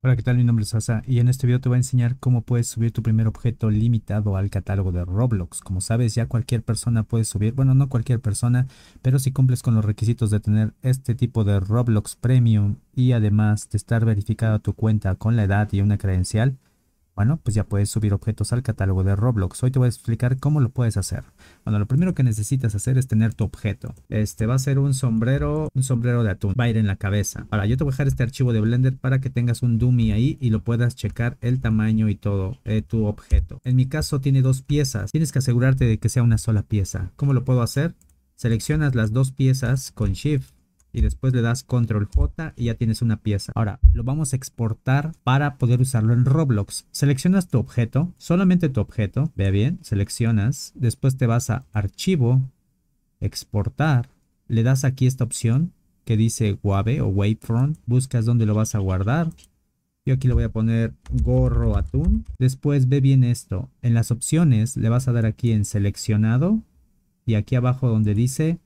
Hola, ¿qué tal? Mi nombre es Sasa y en este video te voy a enseñar cómo puedes subir tu primer objeto limitado al catálogo de Roblox. Como sabes, ya cualquier persona puede subir, bueno, no cualquier persona, pero si cumples con los requisitos de tener este tipo de Roblox Premium y además de estar verificada tu cuenta con la edad y una credencial, bueno, pues ya puedes subir objetos al catálogo de Roblox. Hoy te voy a explicar cómo lo puedes hacer. Bueno, lo primero que necesitas hacer es tener tu objeto. Este va a ser un sombrero, un sombrero de atún. Va a ir en la cabeza. Ahora, yo te voy a dejar este archivo de Blender para que tengas un dummy ahí y lo puedas checar el tamaño y todo eh, tu objeto. En mi caso tiene dos piezas. Tienes que asegurarte de que sea una sola pieza. ¿Cómo lo puedo hacer? Seleccionas las dos piezas con Shift y después le das control J y ya tienes una pieza. Ahora lo vamos a exportar para poder usarlo en Roblox. Seleccionas tu objeto, solamente tu objeto, vea bien, seleccionas, después te vas a archivo, exportar, le das aquí esta opción que dice Wave o Wavefront, buscas dónde lo vas a guardar, yo aquí le voy a poner gorro atún. Después ve bien esto. En las opciones le vas a dar aquí en seleccionado. Y aquí abajo donde dice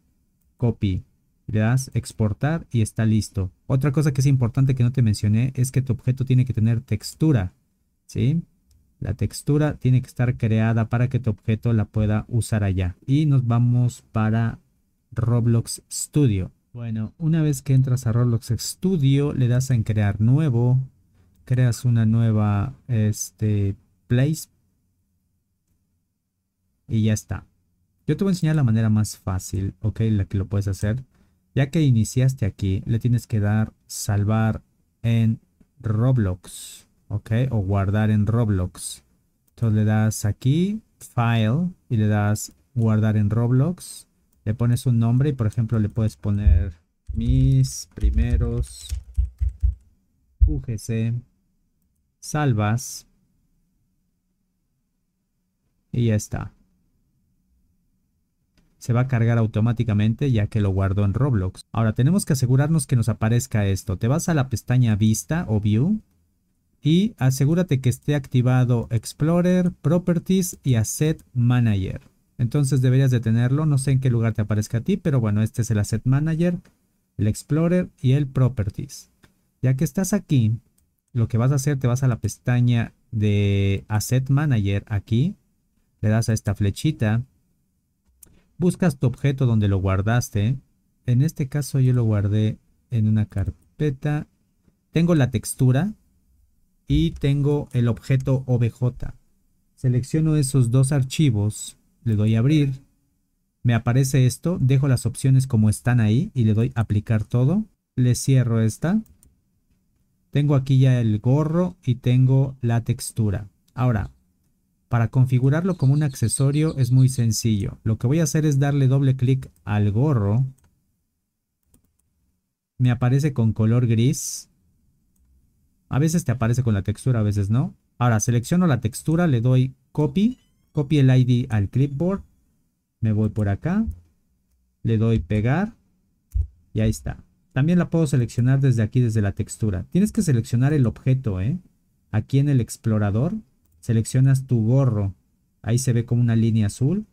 copy le das exportar y está listo. Otra cosa que es importante que no te mencioné es que tu objeto tiene que tener textura, ¿sí? La textura tiene que estar creada para que tu objeto la pueda usar allá. Y nos vamos para Roblox Studio. Bueno, una vez que entras a Roblox Studio, le das en crear nuevo, creas una nueva este, place y ya está. Yo te voy a enseñar la manera más fácil, ok, la que lo puedes hacer. Ya que iniciaste aquí, le tienes que dar salvar en Roblox, ¿ok? O guardar en Roblox. Entonces le das aquí, File, y le das guardar en Roblox. Le pones un nombre y por ejemplo le puedes poner mis primeros UGC, salvas. Y ya está se va a cargar automáticamente ya que lo guardó en Roblox. Ahora tenemos que asegurarnos que nos aparezca esto. Te vas a la pestaña Vista o View y asegúrate que esté activado Explorer, Properties y Asset Manager. Entonces deberías de tenerlo, no sé en qué lugar te aparezca a ti, pero bueno, este es el Asset Manager, el Explorer y el Properties. Ya que estás aquí, lo que vas a hacer, te vas a la pestaña de Asset Manager aquí, le das a esta flechita Buscas tu objeto donde lo guardaste. En este caso yo lo guardé en una carpeta. Tengo la textura y tengo el objeto OBJ. Selecciono esos dos archivos, le doy a abrir. Me aparece esto, dejo las opciones como están ahí y le doy aplicar todo. Le cierro esta. Tengo aquí ya el gorro y tengo la textura. Ahora, para configurarlo como un accesorio es muy sencillo. Lo que voy a hacer es darle doble clic al gorro. Me aparece con color gris. A veces te aparece con la textura, a veces no. Ahora selecciono la textura, le doy copy. Copy el ID al clipboard. Me voy por acá. Le doy pegar. Y ahí está. También la puedo seleccionar desde aquí, desde la textura. Tienes que seleccionar el objeto, ¿eh? Aquí en el explorador seleccionas tu gorro, ahí se ve como una línea azul,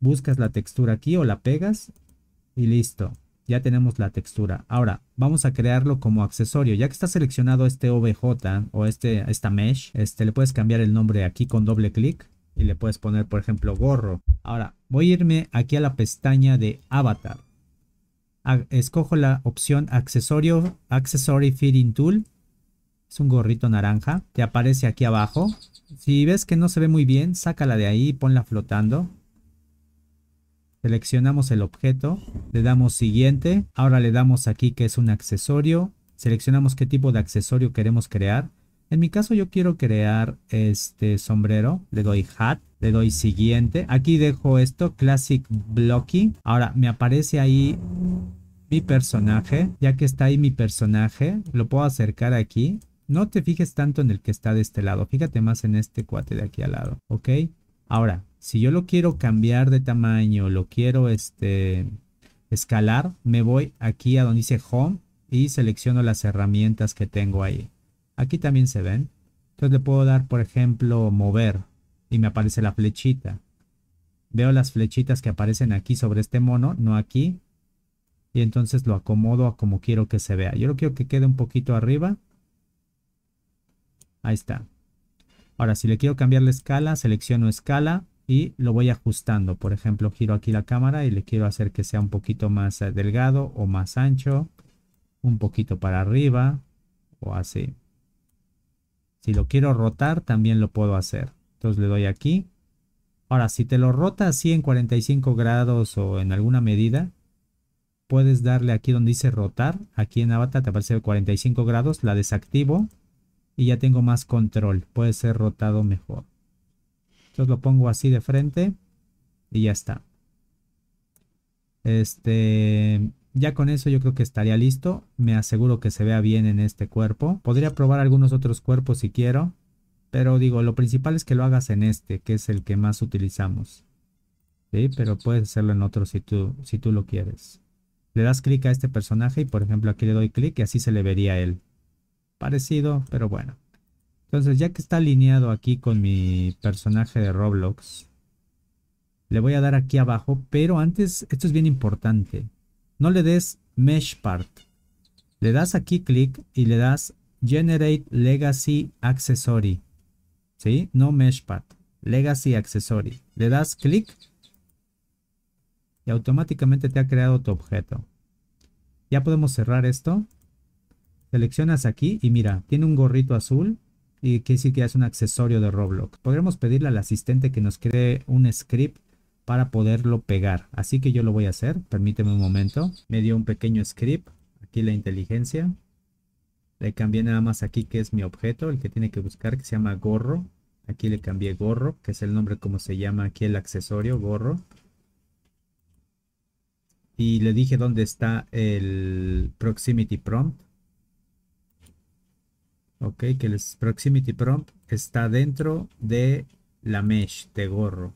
buscas la textura aquí o la pegas y listo, ya tenemos la textura. Ahora vamos a crearlo como accesorio, ya que está seleccionado este OBJ o este, esta mesh, este, le puedes cambiar el nombre aquí con doble clic y le puedes poner por ejemplo gorro. Ahora voy a irme aquí a la pestaña de avatar. escojo la opción accesorio, accessory fitting tool es un gorrito naranja. que aparece aquí abajo. Si ves que no se ve muy bien, sácala de ahí y ponla flotando. Seleccionamos el objeto. Le damos siguiente. Ahora le damos aquí que es un accesorio. Seleccionamos qué tipo de accesorio queremos crear. En mi caso yo quiero crear este sombrero. Le doy hat. Le doy siguiente. Aquí dejo esto, Classic Blocky. Ahora me aparece ahí mi personaje. Ya que está ahí mi personaje, lo puedo acercar aquí no te fijes tanto en el que está de este lado, fíjate más en este cuate de aquí al lado, ¿ok? Ahora, si yo lo quiero cambiar de tamaño, lo quiero este, escalar, me voy aquí a donde dice Home y selecciono las herramientas que tengo ahí. Aquí también se ven. Entonces le puedo dar, por ejemplo, mover y me aparece la flechita. Veo las flechitas que aparecen aquí sobre este mono, no aquí. Y entonces lo acomodo a como quiero que se vea. Yo lo quiero que quede un poquito arriba Ahí está. Ahora, si le quiero cambiar la escala, selecciono escala y lo voy ajustando. Por ejemplo, giro aquí la cámara y le quiero hacer que sea un poquito más eh, delgado o más ancho. Un poquito para arriba o así. Si lo quiero rotar, también lo puedo hacer. Entonces le doy aquí. Ahora, si te lo rota así en 45 grados o en alguna medida, puedes darle aquí donde dice rotar. Aquí en Avatar te aparece 45 grados. La desactivo y ya tengo más control. Puede ser rotado mejor. Entonces lo pongo así de frente y ya está. Este, ya con eso yo creo que estaría listo. Me aseguro que se vea bien en este cuerpo. Podría probar algunos otros cuerpos si quiero. Pero digo, lo principal es que lo hagas en este, que es el que más utilizamos. ¿Sí? Pero puedes hacerlo en otro si tú, si tú lo quieres. Le das clic a este personaje y por ejemplo aquí le doy clic y así se le vería a él parecido, pero bueno. Entonces, ya que está alineado aquí con mi personaje de Roblox, le voy a dar aquí abajo, pero antes, esto es bien importante. No le des Mesh Part. Le das aquí clic y le das Generate Legacy Accessory. ¿Sí? No Mesh Part. Legacy Accessory. Le das clic y automáticamente te ha creado tu objeto. Ya podemos cerrar esto. Seleccionas aquí y mira, tiene un gorrito azul y quiere decir que es un accesorio de Roblox. Podríamos pedirle al asistente que nos cree un script para poderlo pegar. Así que yo lo voy a hacer. Permíteme un momento. Me dio un pequeño script. Aquí la inteligencia. Le cambié nada más aquí que es mi objeto, el que tiene que buscar, que se llama gorro. Aquí le cambié gorro, que es el nombre como se llama aquí el accesorio, gorro. Y le dije dónde está el proximity prompt ¿ok? Que el proximity prompt está dentro de la mesh de gorro.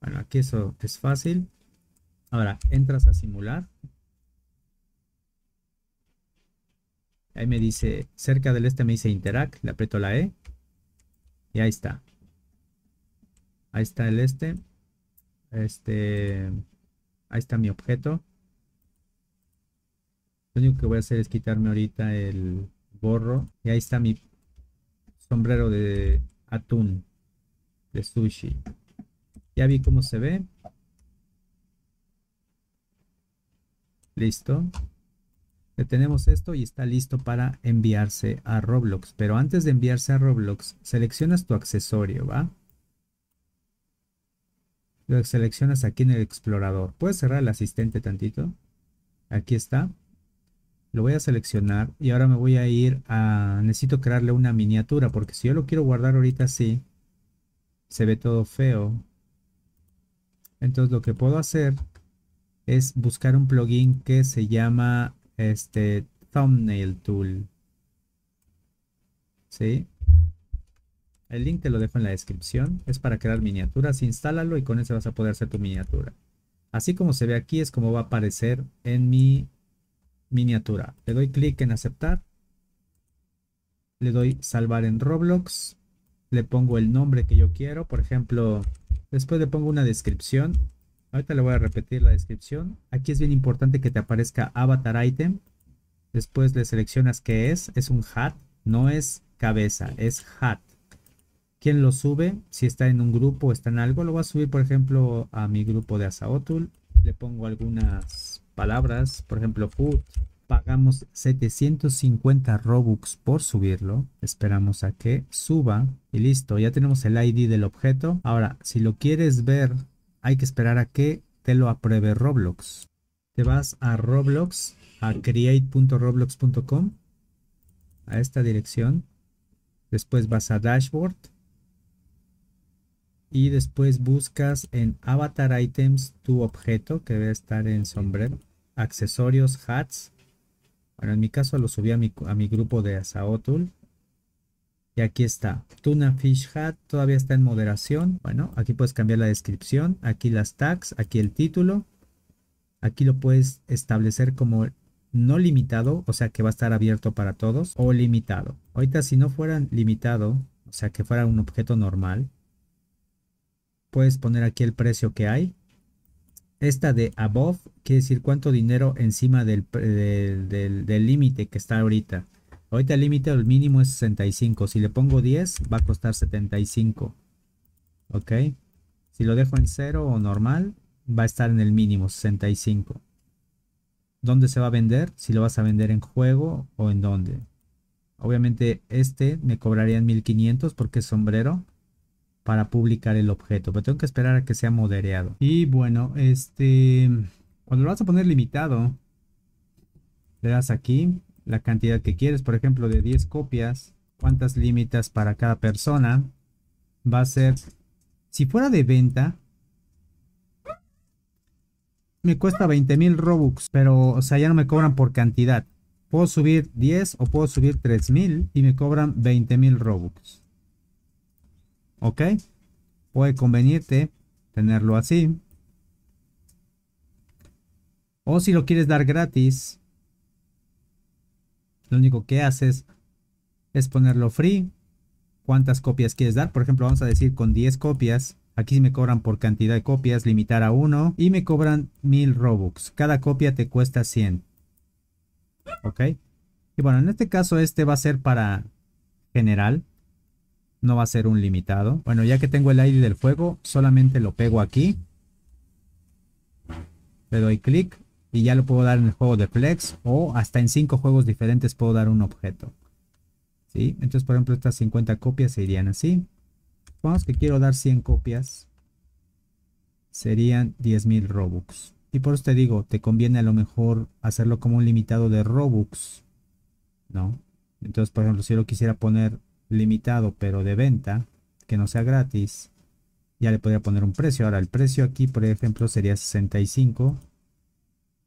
Bueno, aquí eso es fácil. Ahora, entras a simular. Ahí me dice, cerca del este me dice interact, le aprieto la E. Y ahí está. Ahí está el este. Este, ahí está mi objeto. Lo único que voy a hacer es quitarme ahorita el, borro y ahí está mi sombrero de atún de sushi. Ya vi cómo se ve. Listo. tenemos esto y está listo para enviarse a Roblox. Pero antes de enviarse a Roblox, seleccionas tu accesorio, ¿va? Lo seleccionas aquí en el explorador. ¿Puedes cerrar el asistente tantito? Aquí está lo voy a seleccionar y ahora me voy a ir a, necesito crearle una miniatura, porque si yo lo quiero guardar ahorita así, se ve todo feo. Entonces lo que puedo hacer es buscar un plugin que se llama este Thumbnail Tool. ¿Sí? El link te lo dejo en la descripción. Es para crear miniaturas. Instálalo y con eso vas a poder hacer tu miniatura. Así como se ve aquí es como va a aparecer en mi miniatura. Le doy clic en aceptar. Le doy salvar en Roblox. Le pongo el nombre que yo quiero. Por ejemplo, después le pongo una descripción. Ahorita le voy a repetir la descripción. Aquí es bien importante que te aparezca avatar item. Después le seleccionas qué es. Es un hat. No es cabeza. Es hat. ¿Quién lo sube? Si está en un grupo o está en algo. Lo voy a subir, por ejemplo, a mi grupo de Azaotul. Le pongo algunas palabras, por ejemplo, food, pagamos 750 Robux por subirlo. Esperamos a que suba y listo, ya tenemos el ID del objeto. Ahora, si lo quieres ver, hay que esperar a que te lo apruebe Roblox. Te vas a Roblox, a create.roblox.com, a esta dirección. Después vas a Dashboard. Y después buscas en Avatar Items tu objeto que debe estar en sombrero accesorios, hats. Bueno, en mi caso lo subí a mi, grupo de Asaotul. Y aquí está, Tuna Fish Hat, todavía está en moderación. Bueno, aquí puedes cambiar la descripción, aquí las tags, aquí el título. Aquí lo puedes establecer como no limitado, o sea que va a estar abierto para todos, o limitado. Ahorita si no fueran limitado, o sea que fuera un objeto normal, puedes poner aquí el precio que hay esta de above quiere decir cuánto dinero encima del límite que está ahorita. Ahorita el límite, el mínimo es 65. Si le pongo 10, va a costar 75. ¿Ok? Si lo dejo en 0 o normal, va a estar en el mínimo 65. ¿Dónde se va a vender? Si lo vas a vender en juego o en dónde. Obviamente este me cobraría 1500 porque es sombrero para publicar el objeto, pero tengo que esperar a que sea moderado. Y bueno, este, cuando lo vas a poner limitado, le das aquí la cantidad que quieres, por ejemplo, de 10 copias, cuántas límites para cada persona, va a ser, si fuera de venta, me cuesta 20.000 mil Robux, pero, o sea, ya no me cobran por cantidad. Puedo subir 10 o puedo subir 3000 y me cobran 20.000 mil Robux. ¿Ok? Puede convenirte tenerlo así. O si lo quieres dar gratis, lo único que haces es ponerlo free. ¿Cuántas copias quieres dar? Por ejemplo, vamos a decir con 10 copias. Aquí me cobran por cantidad de copias, limitar a uno Y me cobran 1000 Robux. Cada copia te cuesta 100. ¿Ok? Y bueno, en este caso este va a ser para general no va a ser un limitado. Bueno, ya que tengo el ID del fuego, solamente lo pego aquí. Le doy clic y ya lo puedo dar en el juego de Flex o hasta en cinco juegos diferentes puedo dar un objeto. ¿Sí? Entonces, por ejemplo, estas 50 copias se irían así. Supongamos que quiero dar 100 copias. Serían 10.000 Robux. Y por eso te digo, te conviene a lo mejor hacerlo como un limitado de Robux. ¿No? Entonces, por ejemplo, si yo quisiera poner limitado pero de venta, que no sea gratis, ya le podría poner un precio. Ahora el precio aquí, por ejemplo, sería 65,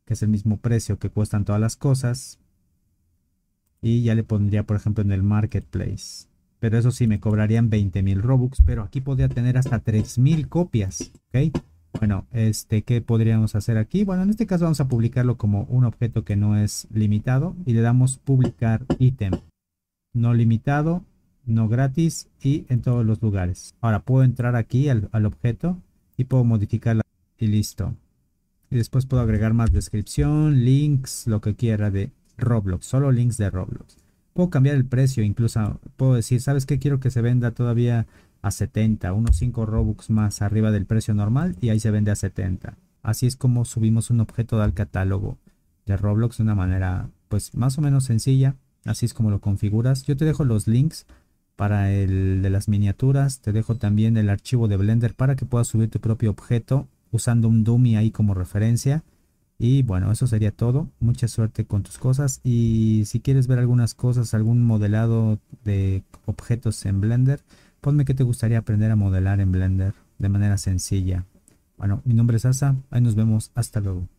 que es el mismo precio que cuestan todas las cosas. Y ya le pondría, por ejemplo, en el marketplace. Pero eso sí, me cobrarían 20.000 Robux, pero aquí podría tener hasta 3.000 copias, ¿ok? Bueno, este, ¿qué podríamos hacer aquí? Bueno, en este caso vamos a publicarlo como un objeto que no es limitado y le damos publicar ítem no limitado no gratis y en todos los lugares. Ahora puedo entrar aquí al, objeto y puedo modificarla y listo. Y después puedo agregar más descripción, links, lo que quiera de Roblox, solo links de Roblox. Puedo cambiar el precio, incluso puedo decir, ¿sabes qué? Quiero que se venda todavía a 70, unos 5 Robux más arriba del precio normal y ahí se vende a 70. Así es como subimos un objeto al catálogo de Roblox de una manera pues más o menos sencilla. Así es como lo configuras. Yo te dejo los links para el de las miniaturas. Te dejo también el archivo de Blender para que puedas subir tu propio objeto usando un dummy ahí como referencia. Y bueno, eso sería todo. Mucha suerte con tus cosas. Y si quieres ver algunas cosas, algún modelado de objetos en Blender, ponme que te gustaría aprender a modelar en Blender de manera sencilla. Bueno, mi nombre es Asa. Ahí nos vemos. Hasta luego.